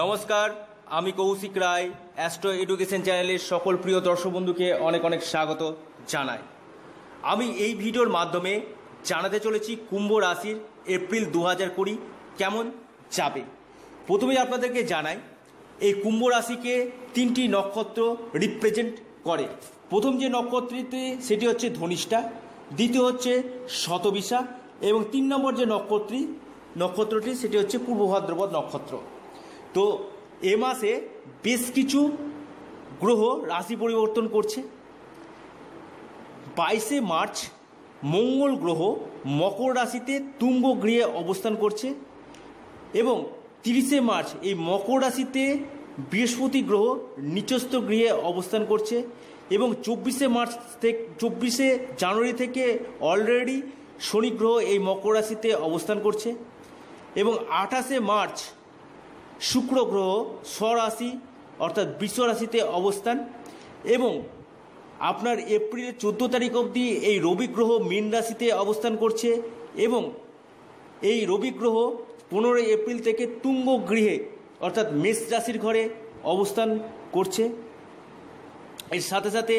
নমস্কার আমি কৌশিক রায় astro education চ্যানেলের সকল প্রিয় দর্শক বন্ধুকে অনেক অনেক স্বাগত জানাই আমি এই ভিডিওর মাধ্যমে জানাতে চলেছি কুম্ভ রাশির এপ্রিল দু হাজার কুড়ি কেমন যাবে প্রথমেই আপনাদেরকে জানাই এই কুম্ভ রাশিকে তিনটি নক্ষত্র রিপ্রেজেন্ট করে প্রথম যে নক্ষত্রটি সেটি হচ্ছে ধনিষ্ঠা দ্বিতীয় হচ্ছে শতবিশা এবং তিন নম্বর যে নক্ষত্রী নক্ষত্রটি সেটি হচ্ছে পূর্ব নক্ষত্র তো এ মাসে বেশ কিছু গ্রহ রাশি পরিবর্তন করছে বাইশে মার্চ মঙ্গল গ্রহ মকর রাশিতে তুঙ্গ গৃহে অবস্থান করছে এবং তিরিশে মার্চ এই মকর রাশিতে বৃহস্পতি গ্রহ নিচস্থ গৃহে অবস্থান করছে এবং চব্বিশে মার্চ থেকে চব্বিশে জানুয়ারি থেকে অলরেডি শনি গ্রহ এই মকর রাশিতে অবস্থান করছে এবং আঠাশে মার্চ শুক্র গ্রহ স্বরাশি অর্থাৎ বিশ্বরাশিতে রাশিতে অবস্থান এবং আপনার এপ্রিলের চোদ্দো তারিখ অবধি এই রবি গ্রহ মীন রাশিতে অবস্থান করছে এবং এই রবি গ্রহ পনেরোই এপ্রিল থেকে তুঙ্গ গৃহে অর্থাৎ মেষ রাশির ঘরে অবস্থান করছে এর সাথে সাথে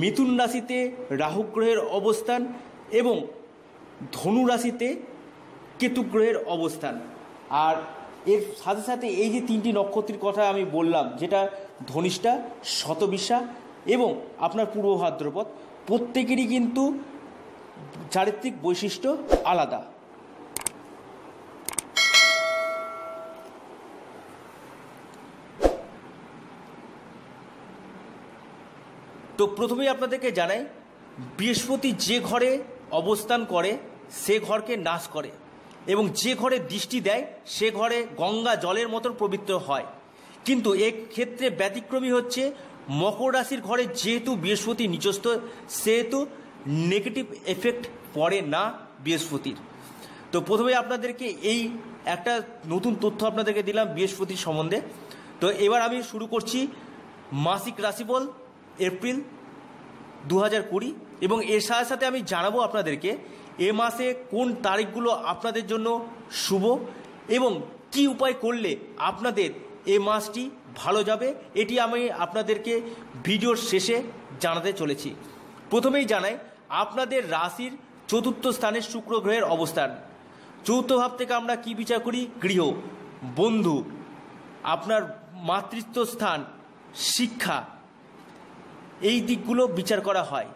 মিথুন রাশিতে রাহু গ্রহের অবস্থান এবং ধনু রাশিতে কেতু গ্রহের অবস্থান আর এর সাথে সাথে এই যে তিনটি নক্ষত্রের কথা আমি বললাম যেটা ধনিষ্ঠা শতবিশা এবং আপনার পূর্ব ভাদ্রপদ প্রত্যেকেরই কিন্তু চারিত্রিক বৈশিষ্ট্য আলাদা তো প্রথমেই আপনাদেরকে জানাই বৃহস্পতি যে ঘরে অবস্থান করে সে ঘরকে নাশ করে এবং যে ঘরে দৃষ্টি দেয় সে ঘরে গঙ্গা জলের মতো পবিত্র হয় কিন্তু ক্ষেত্রে ব্যতিক্রমী হচ্ছে মকর রাশির ঘরে যেহেতু বৃহস্পতি নিজস্ব সেহেতু নেগেটিভ এফেক্ট পড়ে না বৃহস্পতির তো প্রথমে আপনাদেরকে এই একটা নতুন তথ্য আপনাদেরকে দিলাম বৃহস্পতির সম্বন্ধে তো এবার আমি শুরু করছি মাসিক রাশিফল এপ্রিল দু হাজার কুড়ি এবং এর সাথে সাথে আমি জানাবো আপনাদেরকে এ মাসে কোন তারিখগুলো আপনাদের জন্য শুভ এবং কি উপায় করলে আপনাদের এ মাসটি ভালো যাবে এটি আমি আপনাদেরকে ভিডিওর শেষে জানাতে চলেছি প্রথমেই জানাই আপনাদের রাশির চতুর্থ স্থানে শুক্র গ্রহের অবস্থান চতুর্থ ভাব থেকে আমরা কি বিচার করি গৃহ বন্ধু আপনার মাতৃত্ব স্থান শিক্ষা এই দিকগুলো বিচার করা হয়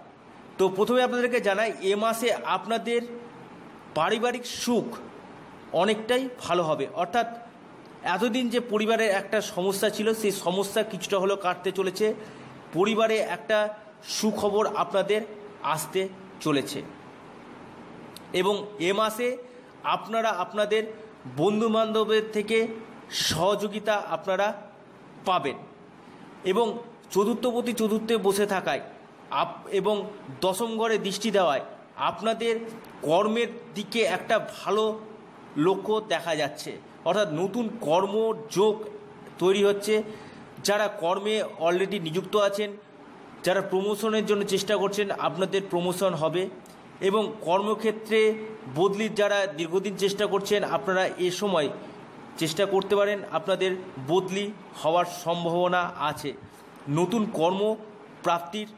তো প্রথমে আপনাদেরকে জানাই এ মাসে আপনাদের পারিবারিক সুখ অনেকটাই ভালো হবে অর্থাৎ এতদিন যে পরিবারের একটা সমস্যা ছিল সেই সমস্যা কিছুটা হলেও কাটতে চলেছে পরিবারে একটা সুখবর আপনাদের আসতে চলেছে এবং এ মাসে আপনারা আপনাদের বন্ধুবান্ধবের থেকে সহযোগিতা আপনারা পাবেন এবং চতুর্থপতি চতুর্থে বসে থাকায় আপ এবং দশম ঘরে দৃষ্টি দেওয়ায় আপনাদের কর্মের দিকে একটা ভালো লক্ষ্য দেখা যাচ্ছে অর্থাৎ নতুন কর্মযোগ তৈরি হচ্ছে যারা কর্মে অলরেডি নিযুক্ত আছেন যারা প্রমোশনের জন্য চেষ্টা করছেন আপনাদের প্রমোশন হবে এবং কর্মক্ষেত্রে বদলির যারা দীর্ঘদিন চেষ্টা করছেন আপনারা এ সময় চেষ্টা করতে পারেন আপনাদের বদলি হওয়ার সম্ভাবনা আছে নতুন কর্ম প্রাপ্তির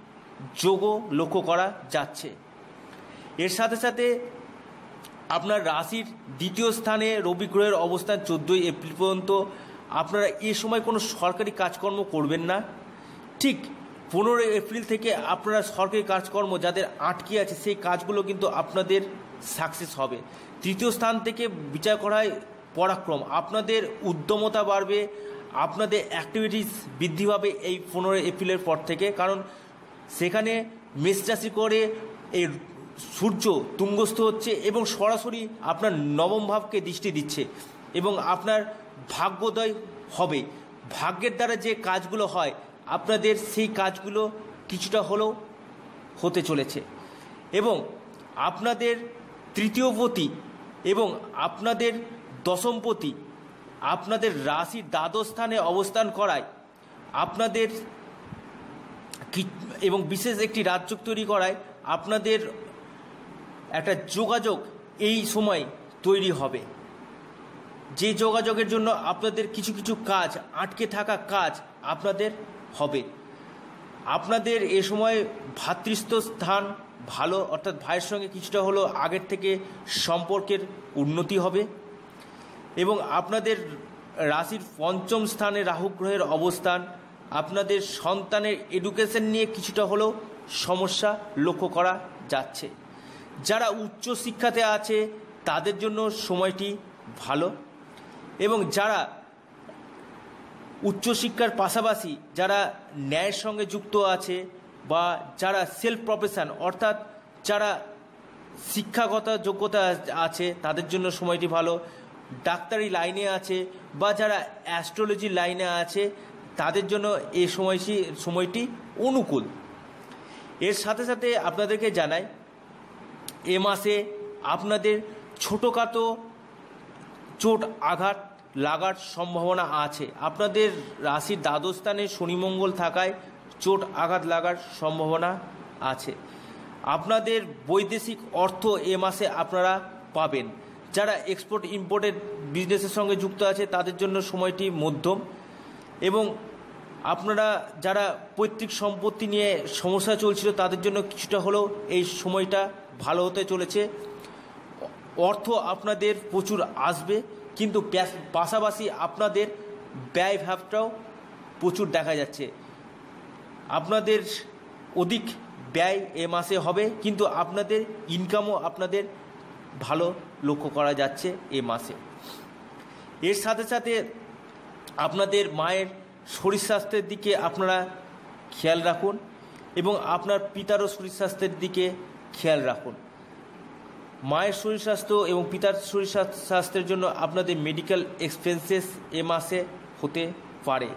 যোগও লক্ষ্য করা যাচ্ছে এর সাথে সাথে আপনার রাশির দ্বিতীয় স্থানে রবি গ্রহের অবস্থান চোদ্দোই এপ্রিল পর্যন্ত আপনারা এ সময় কোনো সরকারি কাজকর্ম করবেন না ঠিক পনেরোই এপ্রিল থেকে আপনারা সরকারি কাজকর্ম যাদের আটকে আছে সেই কাজগুলো কিন্তু আপনাদের সাকসেস হবে তৃতীয় স্থান থেকে বিচার করা হয় পরাক্রম আপনাদের উদ্যমতা বাড়বে আপনাদের অ্যাক্টিভিটিস বৃদ্ধি পাবে এই পনেরোই এপ্রিলের পর থেকে কারণ সেখানে মেষরাশি করে এই সূর্য তুঙ্গস্ত হচ্ছে এবং সরাসরি আপনার নবম ভাবকে দৃষ্টি দিচ্ছে এবং আপনার ভাগ্যোদয় হবে ভাগ্যের দ্বারা যে কাজগুলো হয় আপনাদের সেই কাজগুলো কিছুটা হলেও হতে চলেছে এবং আপনাদের তৃতীয় পতি এবং আপনাদের পতি আপনাদের রাশির দ্বাদশ স্থানে অবস্থান করায় আপনাদের এবং বিশেষ একটি রাজযোগ তৈরি করায় আপনাদের একটা যোগাযোগ এই সময় তৈরি হবে যে যোগাযোগের জন্য আপনাদের কিছু কিছু কাজ আটকে থাকা কাজ আপনাদের হবে আপনাদের এ সময় ভাতৃস্থ স্থান ভালো অর্থাৎ ভাইয়ের সঙ্গে কিছুটা হলো আগের থেকে সম্পর্কের উন্নতি হবে এবং আপনাদের রাশির পঞ্চম স্থানে রাহু গ্রহের অবস্থান আপনাদের সন্তানের এডুকেশন নিয়ে কিছুটা হলেও সমস্যা লক্ষ্য করা যাচ্ছে যারা উচ্চ শিক্ষাতে আছে তাদের জন্য সময়টি ভালো এবং যারা উচ্চশিক্ষার পাশাপাশি যারা ন্যায়ের সঙ্গে যুক্ত আছে বা যারা সেলফ প্রফেশন অর্থাৎ যারা শিক্ষাগত যোগ্যতা আছে তাদের জন্য সময়টি ভালো ডাক্তারি লাইনে আছে বা যারা অ্যাস্ট্রোলজি লাইনে আছে তাদের জন্য এই সময়টি সময়টি অনুকূল এর সাথে সাথে আপনাদেরকে জানাই এ মাসে আপনাদের ছোটোখাটো চোট আঘাত লাগার সম্ভাবনা আছে আপনাদের রাশির দ্বাদস্থানে শনিমঙ্গল থাকায় চোট আঘাত লাগার সম্ভাবনা আছে আপনাদের বৈদেশিক অর্থ এ মাসে আপনারা পাবেন যারা এক্সপোর্ট ইম্পোর্টের বিজনেসের সঙ্গে যুক্ত আছে তাদের জন্য সময়টি মধ্যম এবং আপনারা যারা পৈতৃক সম্পত্তি নিয়ে সমস্যা চলছিল তাদের জন্য কিছুটা হলেও এই সময়টা ভালো হতে চলেছে অর্থ আপনাদের প্রচুর আসবে কিন্তু পাশাপাশি আপনাদের ব্যয় ভাবটাও প্রচুর দেখা যাচ্ছে আপনাদের অধিক ব্যয় এ মাসে হবে কিন্তু আপনাদের ইনকামও আপনাদের ভালো লক্ষ্য করা যাচ্ছে এ মাসে এর সাথে সাথে আপনাদের মায়ের শরীর স্বাস্থ্যের দিকে আপনারা খেয়াল রাখুন এবং আপনার পিতারও শরীর স্বাস্থ্যের দিকে খেয়াল রাখুন মায়ের শরীর স্বাস্থ্য এবং পিতার শরীর স্বাস্থ্যের জন্য আপনাদের মেডিকেল এক্সপেন্সেস এ মাসে হতে পারে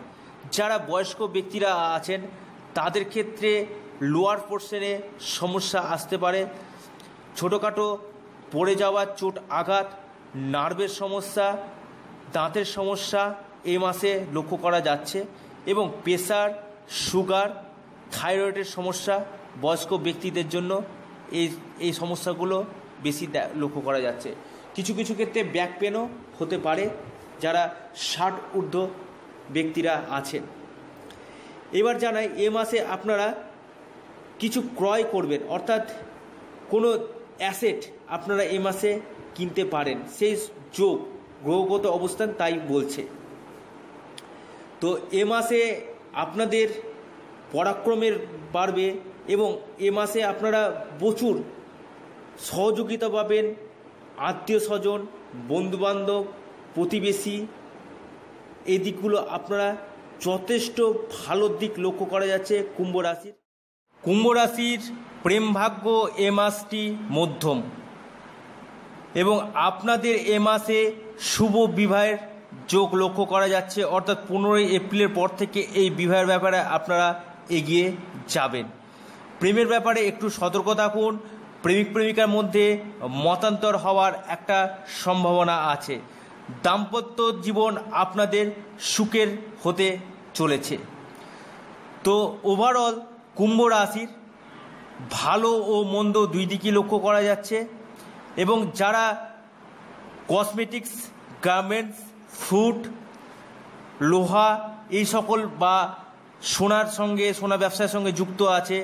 যারা বয়স্ক ব্যক্তিরা আছেন তাদের ক্ষেত্রে লোয়ার পোর্শনে সমস্যা আসতে পারে ছোটোখাটো পড়ে যাওয়া চোট আঘাত নার্ভের সমস্যা দাঁতের সমস্যা এ মাসে লক্ষ্য করা যাচ্ছে এবং প্রেশার সুগার থাইরয়েডের সমস্যা বয়স্ক ব্যক্তিদের জন্য এই এই সমস্যাগুলো বেশি লক্ষ্য করা যাচ্ছে কিছু কিছু ক্ষেত্রে ব্যাক পেনও হতে পারে যারা ষাট ঊর্ধ্ব ব্যক্তিরা আছেন এবার জানাই এ মাসে আপনারা কিছু ক্রয় করবেন অর্থাৎ কোনো অ্যাসেট আপনারা এ মাসে কিনতে পারেন সেই যোগ গ্রহগত অবস্থান তাই বলছে তো এ মাসে আপনাদের পরাক্রমের বাড়বে এবং এ মাসে আপনারা প্রচুর সহযোগিতা পাবেন আত্মীয় স্বজন বন্ধুবান্ধব প্রতিবেশী এই দিকগুলো আপনারা যথেষ্ট ভালো দিক লক্ষ্য করা যাচ্ছে কুম্ভ রাশির কুম্ভ রাশির প্রেম ভাগ্য এ মাসটি মধ্যম এবং আপনাদের এ মাসে শুভ বিবাহের যোগ লক্ষ্য করা যাচ্ছে অর্থাৎ পনেরোই এপ্রিলের পর থেকে এই বিবাহের ব্যাপারে আপনারা এগিয়ে যাবেন প্রেমের ব্যাপারে একটু সতর্ক থাকুন প্রেমিক প্রেমিকার মধ্যে মতান্তর হওয়ার একটা সম্ভাবনা আছে দাম্পত্য জীবন আপনাদের সুখের হতে চলেছে তো ওভারঅল কুম্ভ রাশির ভালো ও মন্দ দুই দিকই লক্ষ্য করা যাচ্ছে এবং যারা কসমেটিক্স গার্মেন্টস ফুট লোহা এই সকল বা সোনার সঙ্গে সোনা ব্যবসার সঙ্গে যুক্ত আছে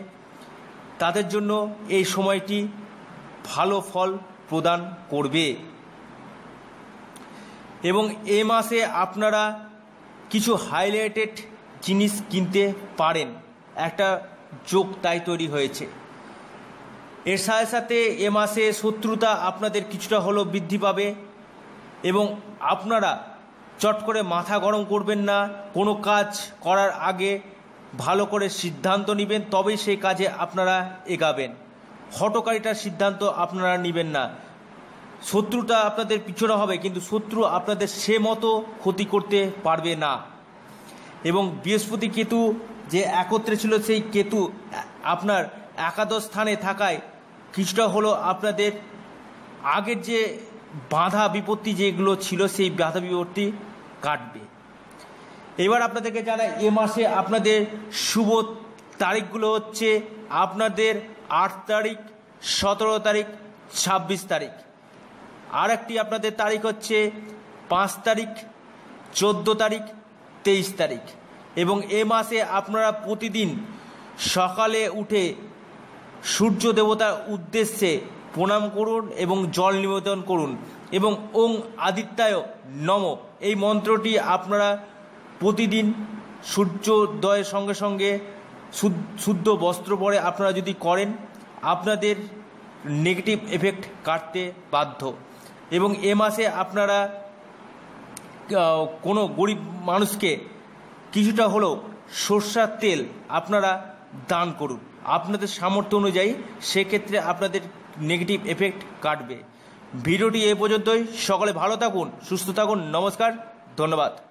তাদের জন্য এই সময়টি ভালো ফল প্রদান করবে এবং এ মাসে আপনারা কিছু হাইলাইটেড জিনিস কিনতে পারেন একটা যোগ তাই তৈরি হয়েছে এর সাথে সাথে এ মাসে শত্রুতা আপনাদের কিছুটা হলেও বৃদ্ধি পাবে এবং আপনারা চট করে মাথা গরম করবেন না কোনো কাজ করার আগে ভালো করে সিদ্ধান্ত নেবেন তবেই সেই কাজে আপনারা এগাবেন হটকারিটার সিদ্ধান্ত আপনারা নেবেন না শত্রুটা আপনাদের পিছনে হবে কিন্তু শত্রু আপনাদের সে মতো ক্ষতি করতে পারবে না এবং বৃহস্পতি কেতু যে একত্রে ছিল সেই কেতু আপনার একাদশ স্থানে থাকায় কিছুটা হলো আপনাদের আগের যে বাধা বিপত্তি যেগুলো ছিল সেই বাধা বিপত্তি কাটবে এবার আপনাদেরকে জানাই এ মাসে আপনাদের শুভ তারিখগুলো হচ্ছে আপনাদের আট তারিখ সতেরো তারিখ ছাব্বিশ তারিখ আর একটি আপনাদের তারিখ হচ্ছে পাঁচ তারিখ চোদ্দো তারিখ তেইশ তারিখ এবং এ মাসে আপনারা প্রতিদিন সকালে উঠে সূর্য দেবতার উদ্দেশ্যে প্রণাম করুন এবং জল নিবেদন করুন এবং ওং আদিত্যায় নম এই মন্ত্রটি আপনারা প্রতিদিন সূর্যোদয়ের সঙ্গে সঙ্গে শুদ্ধ বস্ত্র পরে আপনারা যদি করেন আপনাদের নেগেটিভ এফেক্ট কাটতে বাধ্য এবং এ মাসে আপনারা কোনো গরিব মানুষকে কিছুটা হলেও সর্ষার তেল আপনারা দান করুন আপনাদের সামর্থ্য অনুযায়ী সেক্ষেত্রে আপনাদের নেগেটিভ এফেক্ট কাটবে ভিডিওটি এ পর্যন্তই সকলে ভালো থাকুন সুস্থ থাকুন নমস্কার ধন্যবাদ